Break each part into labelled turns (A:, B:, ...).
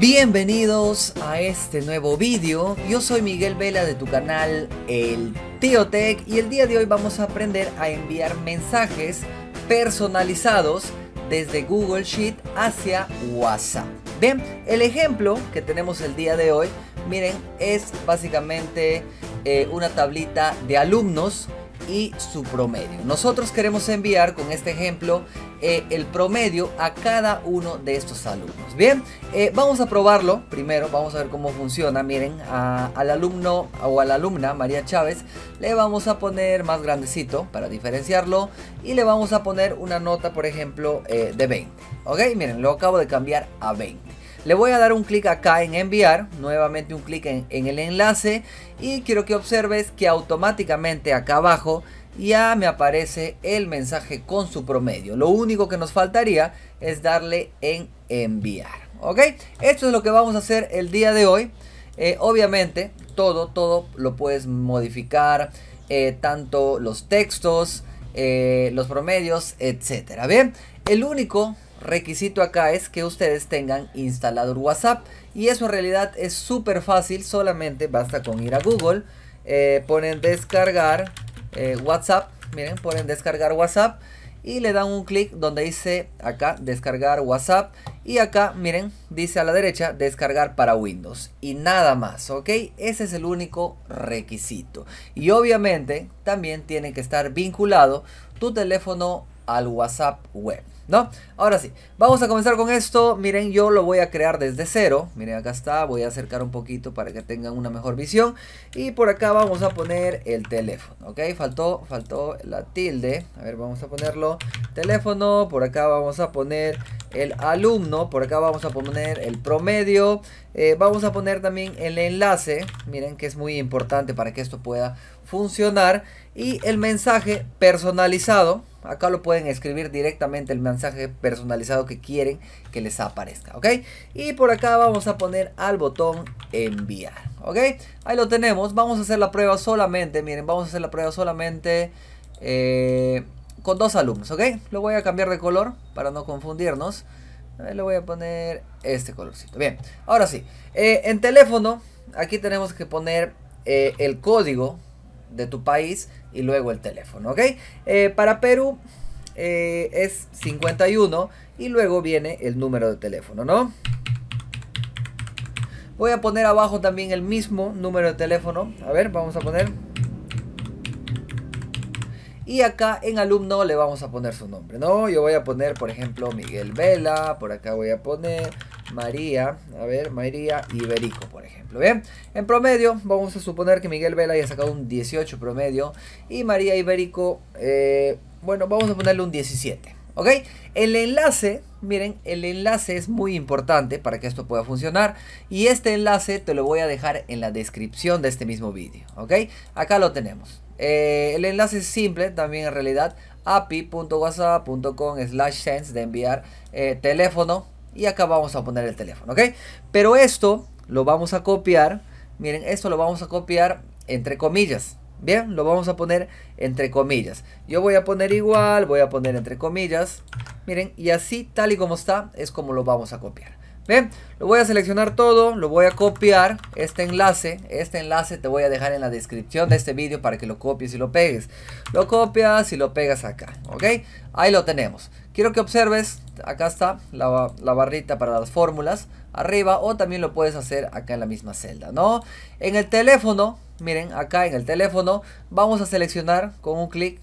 A: Bienvenidos a este nuevo vídeo, yo soy Miguel Vela de tu canal El Tech y el día de hoy vamos a aprender a enviar mensajes personalizados desde Google Sheet hacia WhatsApp. Bien, el ejemplo que tenemos el día de hoy, miren, es básicamente eh, una tablita de alumnos y su promedio. Nosotros queremos enviar con este ejemplo eh, el promedio a cada uno de estos alumnos. Bien, eh, vamos a probarlo primero, vamos a ver cómo funciona. Miren, al alumno o a la alumna María Chávez le vamos a poner más grandecito para diferenciarlo y le vamos a poner una nota, por ejemplo, eh, de 20. Ok, miren, lo acabo de cambiar a 20. Le voy a dar un clic acá en enviar, nuevamente un clic en, el enlace y quiero que observes que automáticamente acá abajo ya me aparece el mensaje con su promedio. Lo único que nos faltaría es darle en enviar. ¿Ok? Esto es lo que vamos a hacer el día de hoy. Eh, obviamente, todo, todo lo puedes modificar, eh, tanto los textos, eh, los promedios, etcétera. Bien, el único Requisito acá es que ustedes tengan instalado WhatsApp y eso en realidad es súper fácil, solamente basta con ir a Google, eh, ponen descargar eh, WhatsApp, miren, ponen descargar WhatsApp y le dan un clic donde dice acá descargar WhatsApp y acá miren dice a la derecha descargar para Windows y nada más ok ese es el único requisito y obviamente también tiene que estar vinculado tu teléfono al WhatsApp web ¿no? Ahora sí, vamos a comenzar con esto. Miren, yo lo voy a crear desde cero. Miren, acá está. Voy a acercar un poquito para que tengan una mejor visión. Y por acá vamos a poner el teléfono, ¿ok? Faltó, faltó la tilde. A ver, vamos a ponerlo. Teléfono, por acá vamos a poner el alumno. Por acá vamos a poner el promedio. Eh, vamos a poner también el enlace. Miren que es muy importante para que esto pueda funcionar. Y el mensaje personalizado. Acá lo pueden escribir directamente el mensaje personalizado que quieren que les aparezca, ¿ok? Y por acá vamos a poner al botón enviar, ¿ok? Ahí lo tenemos, vamos a hacer la prueba solamente, miren, vamos a hacer la prueba solamente eh, con dos alumnos, ¿ok? Lo voy a cambiar de color para no confundirnos. le voy a poner este colorcito. Bien, ahora sí, eh, en teléfono, aquí tenemos que poner eh, el código de tu país y luego el teléfono, ¿ok? Eh, para Perú eh, es 51 y luego viene el número de teléfono, ¿no? Voy a poner abajo también el mismo número de teléfono. A ver, vamos a poner y acá en alumno le vamos a poner su nombre, ¿no? Yo voy a poner, por ejemplo, Miguel Vela. Por acá voy a poner María. A ver, María Iberico, por ejemplo. Bien, en promedio vamos a suponer que Miguel Vela haya sacado un 18 promedio. Y María Iberico, eh, bueno, vamos a ponerle un 17. ¿Ok? El enlace, miren, el enlace es muy importante para que esto pueda funcionar. Y este enlace te lo voy a dejar en la descripción de este mismo vídeo. ¿Ok? Acá lo tenemos. Eh, el enlace es simple también en realidad api.whatsapp.com slash sense de enviar eh, teléfono y acá vamos a poner el teléfono, ¿ok? Pero esto lo vamos a copiar, miren, esto lo vamos a copiar entre comillas, ¿bien? Lo vamos a poner entre comillas. Yo voy a poner igual, voy a poner entre comillas, miren, y así tal y como está es como lo vamos a copiar. Bien, lo voy a seleccionar todo, lo voy a copiar, este enlace, este enlace te voy a dejar en la descripción de este vídeo para que lo copies y lo pegues. Lo copias y lo pegas acá, ¿ok? Ahí lo tenemos. Quiero que observes, acá está la, barrita para las fórmulas, arriba, o también lo puedes hacer acá en la misma celda, ¿no? En el teléfono, miren, acá en el teléfono, vamos a seleccionar con un clic,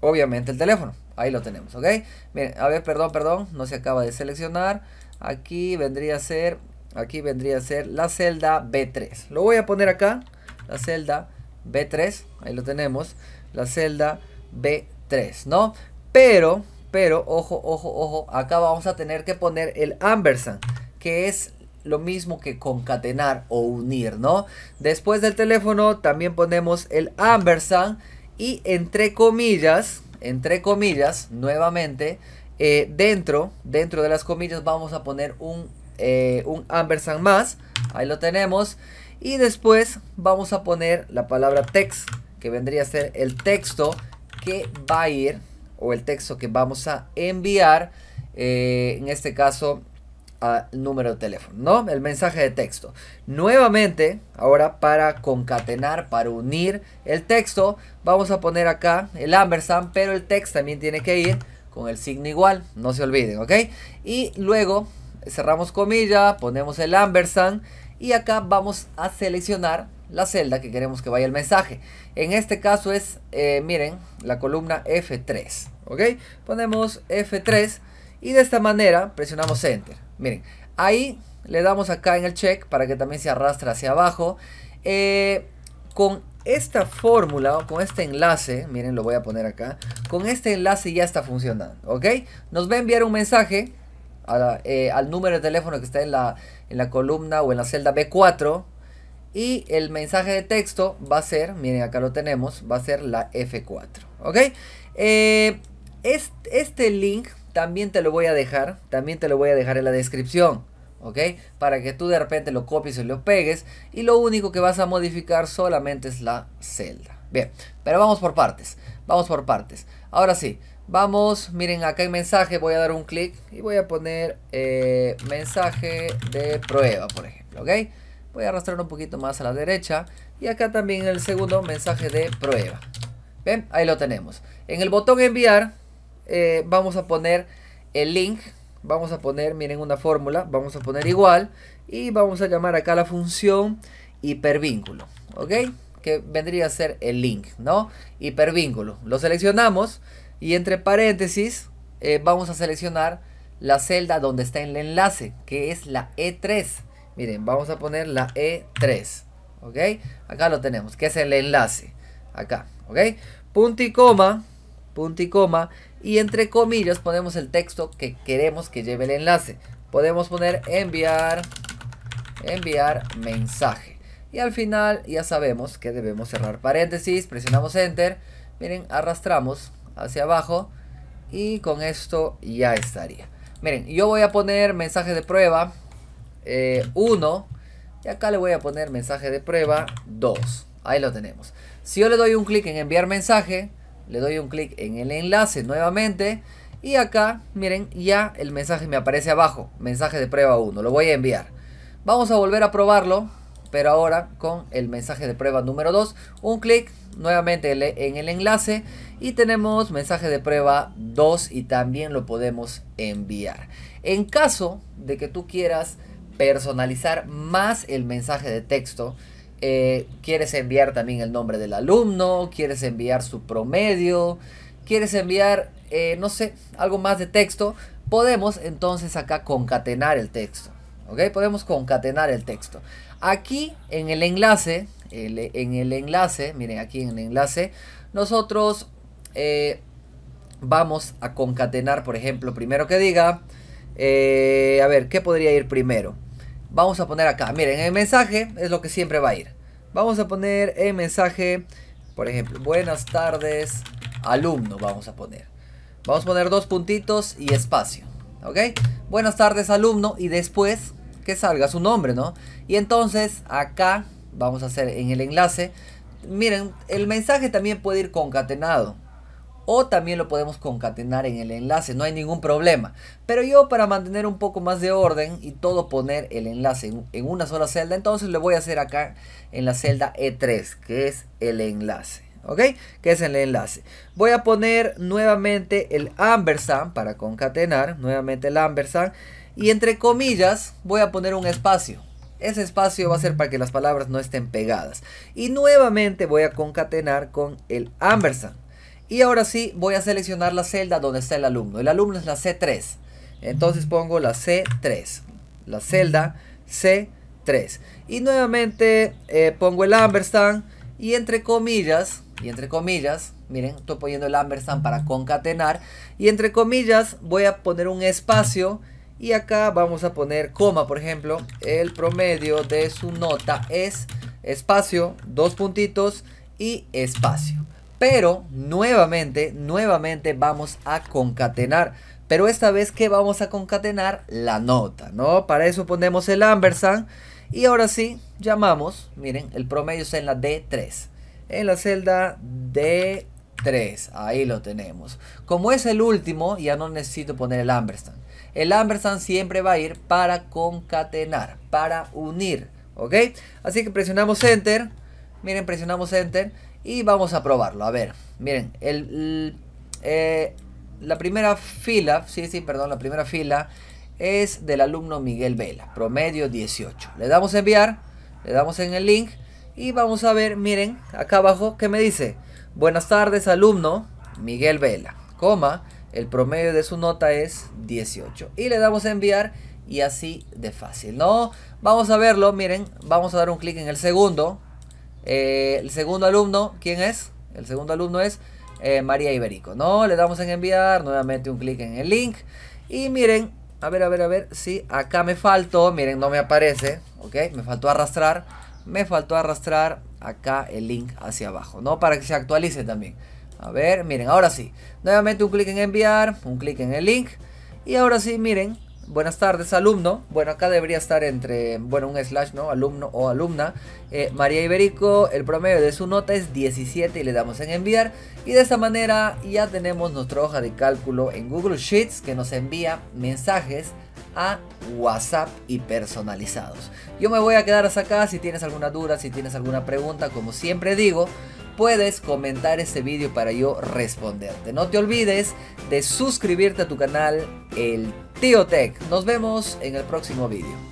A: obviamente el teléfono. Ahí lo tenemos, ¿ok? Miren, a ver, perdón, perdón, no se acaba de seleccionar. Aquí vendría a ser, aquí vendría a ser la celda B3. Lo voy a poner acá, la celda B3, ahí lo tenemos, la celda B3, ¿no? Pero, pero, ojo, ojo, ojo, acá vamos a tener que poner el ampersand, que es lo mismo que concatenar o unir, ¿no? Después del teléfono también ponemos el ampersand y entre comillas, entre comillas, nuevamente, eh, dentro, dentro de las comillas vamos a poner un, eh, un ampersand más. Ahí lo tenemos. Y después vamos a poner la palabra text, que vendría a ser el texto que va a ir, o el texto que vamos a enviar, eh, en este caso, al número de teléfono, ¿no? El mensaje de texto. Nuevamente, ahora para concatenar, para unir el texto, vamos a poner acá el ampersand, pero el text también tiene que ir con el signo igual, no se olviden, ¿ok? Y luego cerramos comilla, ponemos el ampersand y acá vamos a seleccionar la celda que queremos que vaya el mensaje. En este caso es, eh, miren, la columna F3, ¿ok? Ponemos F3 y de esta manera presionamos Enter. Miren, ahí le damos acá en el check para que también se arrastre hacia abajo. Eh, con esta fórmula, con este enlace, miren, lo voy a poner acá, con este enlace ya está funcionando, ¿ok? Nos va a enviar un mensaje eh, al número de teléfono que está en la, en la columna o en la celda B4 y el mensaje de texto va a ser, miren, acá lo tenemos, va a ser la F4, ¿ok? Eh, este link también te lo voy a dejar, también te lo voy a dejar en la descripción. ¿ok? Para que tú de repente lo copies o lo pegues y lo único que vas a modificar solamente es la celda. Bien, pero vamos por partes, vamos por partes. Ahora sí, vamos, miren acá hay mensaje, voy a dar un clic y voy a poner eh, mensaje de prueba, por ejemplo, ¿ok? Voy a arrastrar un poquito más a la derecha y acá también el segundo mensaje de prueba. ¿Ven? Ahí lo tenemos. En el botón enviar eh, vamos a poner el link vamos a poner, miren una fórmula, vamos a poner igual y vamos a llamar acá la función hipervínculo, ¿ok? Que vendría a ser el link, ¿no? Hipervínculo. Lo seleccionamos y entre paréntesis eh, vamos a seleccionar la celda donde está el enlace, que es la E3. Miren, vamos a poner la E3, ¿ok? Acá lo tenemos, que es el enlace, acá, ¿ok? Punto y coma, punto y coma, y entre comillas ponemos el texto que queremos que lleve el enlace. Podemos poner enviar, enviar mensaje. Y al final ya sabemos que debemos cerrar paréntesis, presionamos enter, miren, arrastramos hacia abajo y con esto ya estaría. Miren, yo voy a poner mensaje de prueba 1 eh, y acá le voy a poner mensaje de prueba 2. Ahí lo tenemos. Si yo le doy un clic en enviar mensaje, le doy un clic en el enlace nuevamente y acá, miren, ya el mensaje me aparece abajo, mensaje de prueba 1, lo voy a enviar. Vamos a volver a probarlo, pero ahora con el mensaje de prueba número 2, un clic nuevamente en el enlace y tenemos mensaje de prueba 2 y también lo podemos enviar. En caso de que tú quieras personalizar más el mensaje de texto, eh, quieres enviar también el nombre del alumno, quieres enviar su promedio, quieres enviar, eh, no sé, algo más de texto, podemos entonces acá concatenar el texto. ¿Ok? Podemos concatenar el texto. Aquí en el enlace, en el enlace, miren aquí en el enlace, nosotros eh, vamos a concatenar, por ejemplo, primero que diga, a ver, ¿qué podría ir primero? Vamos a poner acá, miren, el mensaje es lo que siempre va a ir. Vamos a poner el mensaje, por ejemplo, buenas tardes, alumno, vamos a poner. Vamos a poner dos puntitos y espacio, ¿ok? Buenas tardes, alumno, y después que salga su nombre, ¿no? Y entonces acá vamos a hacer en el enlace. Miren, el mensaje también puede ir concatenado o también lo podemos concatenar en el enlace, no hay ningún problema. Pero yo para mantener un poco más de orden y todo poner el enlace en, una sola celda, entonces lo voy a hacer acá en la celda E3, que es el enlace. ¿ok? Que es el enlace. Voy a poner nuevamente el ampersand para concatenar, nuevamente el ampersand. Y entre comillas voy a poner un espacio. Ese espacio va a ser para que las palabras no estén pegadas. Y nuevamente voy a concatenar con el ampersand. Y ahora sí voy a seleccionar la celda donde está el alumno. El alumno es la C3. Entonces pongo la C3. La celda C3. Y nuevamente eh, pongo el ampersand y entre comillas, y entre comillas, miren, estoy poniendo el ampersand para concatenar. Y entre comillas voy a poner un espacio y acá vamos a poner coma, por ejemplo, el promedio de su nota es espacio, dos puntitos y espacio. Pero nuevamente, nuevamente vamos a concatenar. Pero esta vez que vamos a concatenar la nota, ¿no? Para eso ponemos el ampersand. Y ahora sí, llamamos, miren, el promedio es en la D3. En la celda D3, ahí lo tenemos. Como es el último, ya no necesito poner el ampersand. El ampersand siempre va a ir para concatenar, para unir, ¿ok? Así que presionamos Enter. Miren, presionamos Enter y vamos a probarlo. A ver, miren, eh, la primera fila, sí, sí, perdón, la primera fila es del alumno Miguel Vela, promedio 18. Le damos a enviar, le damos en el link y vamos a ver, miren, acá abajo, que me dice? Buenas tardes, alumno Miguel Vela, coma, el promedio de su nota es 18. Y le damos a enviar y así de fácil, ¿no? Vamos a verlo, miren, vamos a dar un clic en el segundo, eh, el segundo alumno, ¿quién es? El segundo alumno es eh, María Iberico, ¿no? Le damos en enviar, nuevamente un clic en el link. Y miren, a ver, a ver, a ver, si acá me faltó, miren, no me aparece, ¿ok? Me faltó arrastrar, me faltó arrastrar acá el link hacia abajo, ¿no? Para que se actualice también. A ver, miren, ahora sí. Nuevamente un clic en enviar, un clic en el link. Y ahora sí, miren, Buenas tardes, alumno. Bueno, acá debería estar entre, bueno, un slash, ¿no? Alumno o alumna. Eh, María Iberico, el promedio de su nota es 17 y le damos en enviar. Y de esta manera ya tenemos nuestra hoja de cálculo en Google Sheets que nos envía mensajes a WhatsApp y personalizados. Yo me voy a quedar hasta acá, si tienes alguna duda, si tienes alguna pregunta, como siempre digo, puedes comentar este vídeo para yo responderte. No te olvides de suscribirte a tu canal El Tío Tech. Nos vemos en el próximo vídeo.